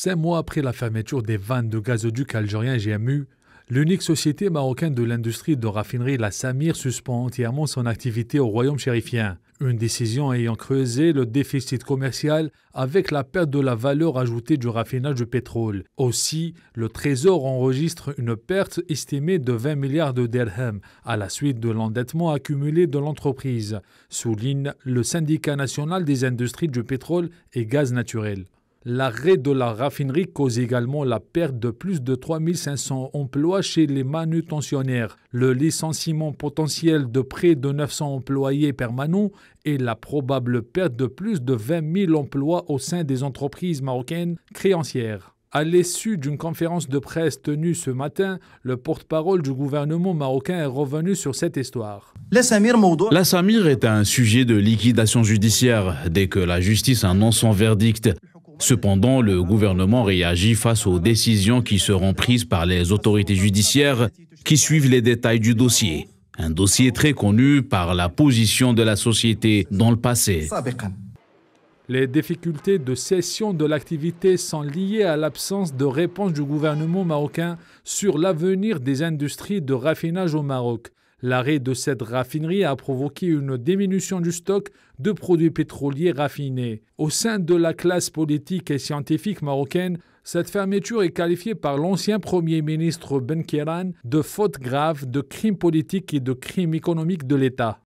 Cinq mois après la fermeture des vannes de gazoduc algérien GMU, l'unique société marocaine de l'industrie de raffinerie, la Samir, suspend entièrement son activité au royaume chérifien. Une décision ayant creusé le déficit commercial avec la perte de la valeur ajoutée du raffinage du pétrole. Aussi, le Trésor enregistre une perte estimée de 20 milliards de dirhams à la suite de l'endettement accumulé de l'entreprise, souligne le syndicat national des industries du pétrole et gaz naturel. L'arrêt de la raffinerie cause également la perte de plus de 3500 emplois chez les manutentionnaires, le licenciement potentiel de près de 900 employés permanents et la probable perte de plus de 20 000 emplois au sein des entreprises marocaines créancières. À l'issue d'une conférence de presse tenue ce matin, le porte-parole du gouvernement marocain est revenu sur cette histoire. La Samir est un sujet de liquidation judiciaire. Dès que la justice annonce son verdict, Cependant, le gouvernement réagit face aux décisions qui seront prises par les autorités judiciaires qui suivent les détails du dossier. Un dossier très connu par la position de la société dans le passé. Les difficultés de cession de l'activité sont liées à l'absence de réponse du gouvernement marocain sur l'avenir des industries de raffinage au Maroc. L'arrêt de cette raffinerie a provoqué une diminution du stock de produits pétroliers raffinés. Au sein de la classe politique et scientifique marocaine, cette fermeture est qualifiée par l'ancien Premier ministre Ben Kieran de faute grave, de crime politique et de crime économique de l'État.